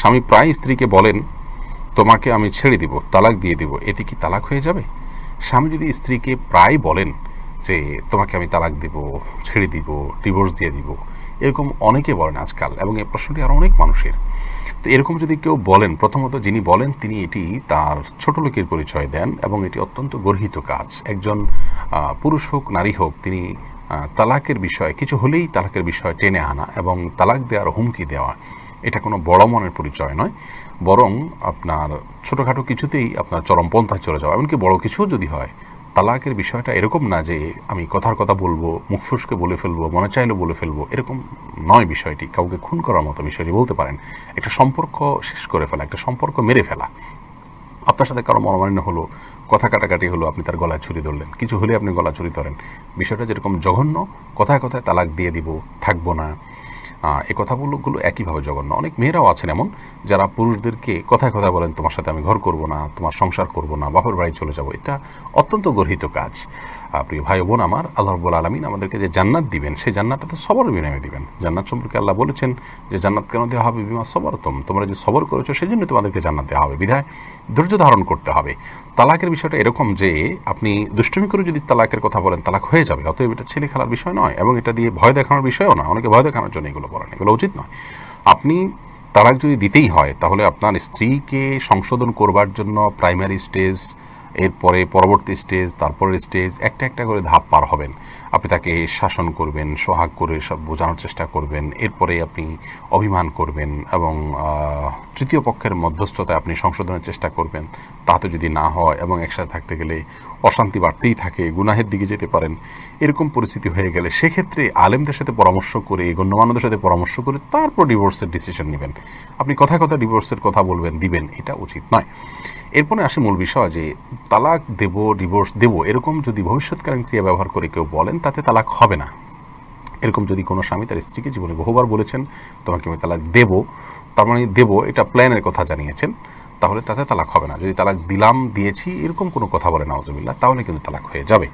স্বামী প্রায় স্ত্রীকে বলেন তোমাকে আমি ছেড়ে দিব তালাক দিয়ে দিব এতে কি তালাক হয়ে যাবে স্বামী যদি স্ত্রীকে প্রায় বলেন যে তোমাকে আমি তালাক দিব ছেড়ে দিব ডিভোর্স দিয়ে দিব এরকম অনেকে বলেন আজকাল এবং এই প্রশ্নটি আরও অনেক মানুষের তো এরকম যদি কেউ বলেন প্রথমত যিনি বলেন তিনি এটি তার ছোট লোকের পরিচয় দেন এবং এটি অত্যন্ত গর্হিত কাজ একজন পুরুষ হোক নারী হোক তিনি তালাকের বিষয়ে কিছু হলেই তালাকের বিষয়ে টেনে আনা এবং তালাক দেওয়ার হুমকি দেওয়া এটা কোনো বড় মনের পরিচয় নয় বরং আপনার ছোটোখাটো কিছুতেই আপনার চরমপন্থায় চলে যাওয়া এমনকি বড় কিছুও যদি হয় তালাকের বিষয়টা এরকম না যে আমি কথার কথা বলবো মুখ ফুসকে বলে ফেলবো মনে চাইলে বলে ফেলবো এরকম নয় বিষয়টি কাউকে খুন করার মতো বিষয়টি বলতে পারেন একটা সম্পর্ক শেষ করে ফেলা একটা সম্পর্ক মেরে ফেলা আপনার সাথে কারো মনোমান্য হলো কথা কাটাকাটি হলো আপনি তার গলায় ছুরি ধরলেন কিছু হলে আপনি গলা ছুরি ধরেন বিষয়টা যেরকম জঘন্য কথায় কথায় তালাক দিয়ে দিব থাকবো না এ কথাগুলোগুলো একইভাবে জঘন্য অনেক মেয়েরাও আছেন এমন যারা পুরুষদেরকে কথায় কথা বলেন তোমার সাথে আমি ঘর করব না তোমার সংসার করব না বাপের বাড়ি চলে যাব এটা অত্যন্ত গর্হিত কাজ প্রিয় ভাই বোন আমার আল্লাহ রব্বুল আলমিন আমাদেরকে যে জান্নাত দিবেন সেই জান্নাতটা তো সবর বিনিময়ে দিবেন জান্নাত সম্পর্কে আল্লাহ বলেছেন যে জান্নাত কেন দেওয়া হবে বিমা সবর তোম তোমরা যে সবর করেছো সেই জন্য তোমাদেরকে জান্নাত দেওয়া হবে বিধায় ধৈর্য ধারণ করতে হবে তালাকের বিষয়টা এরকম যে আপনি দুষ্টুমি করে যদি তালাকের কথা বলেন তালাক হয়ে যাবে অতএব এটা ছেলে খেলার বিষয় নয় এবং এটা দিয়ে ভয় দেখানোর বিষয়ও না অনেকে ভয় দেখানোর জন্য এগুলো করেন এগুলো উচিত নয় আপনি তালাক যদি দিতেই হয় তাহলে আপনার স্ত্রীকে সংশোধন করবার জন্য প্রাইমারি স্টেজ এরপরে পরবর্তী স্টেজ তারপরের স্টেজ একটা একটা করে ধাপ পার হবেন আপনি তাকে শাসন করবেন সোহাগ করে সব বোঝানোর চেষ্টা করবেন এরপরে আপনি অভিমান করবেন এবং তৃতীয় পক্ষের মধ্যস্থতায় আপনি সংশোধনের চেষ্টা করবেন তাতে যদি না হয় এবং একসাথে থাকতে গেলে অশান্তি বাড়তেই থাকে গুনাহের দিকে যেতে পারেন এরকম পরিস্থিতি হয়ে গেলে সেক্ষেত্রে আলেমদের সাথে পরামর্শ করে গণ্যমান্যদের সাথে পরামর্শ করে তারপর ডিভোর্সের ডিসিশন নেবেন আপনি কথা কথা ডিভোর্সের কথা বলবেন দিবেন এটা উচিত নয় এরপরে আসে মূল বিষয় যে তালাক দেব ডিভোর্স দেব এরকম যদি ভবিষ্যৎকালীন ক্রিয়া ব্যবহার করে কেউ বলেন তাতে তালাক হবে না এরকম যদি কোনো স্বামী তার স্ত্রীকে জীবনে বহুবার বলেছেন তোমাকে আমি তালাক দেব তার মানে দেবো এটা প্ল্যানের কথা জানিয়েছেন তাহলে তাতে তালাক হবে না যদি তালাক দিলাম দিয়েছি এরকম কোনো কথা বলে অজমিল্লা তাহলে কিন্তু তালাক হয়ে যাবে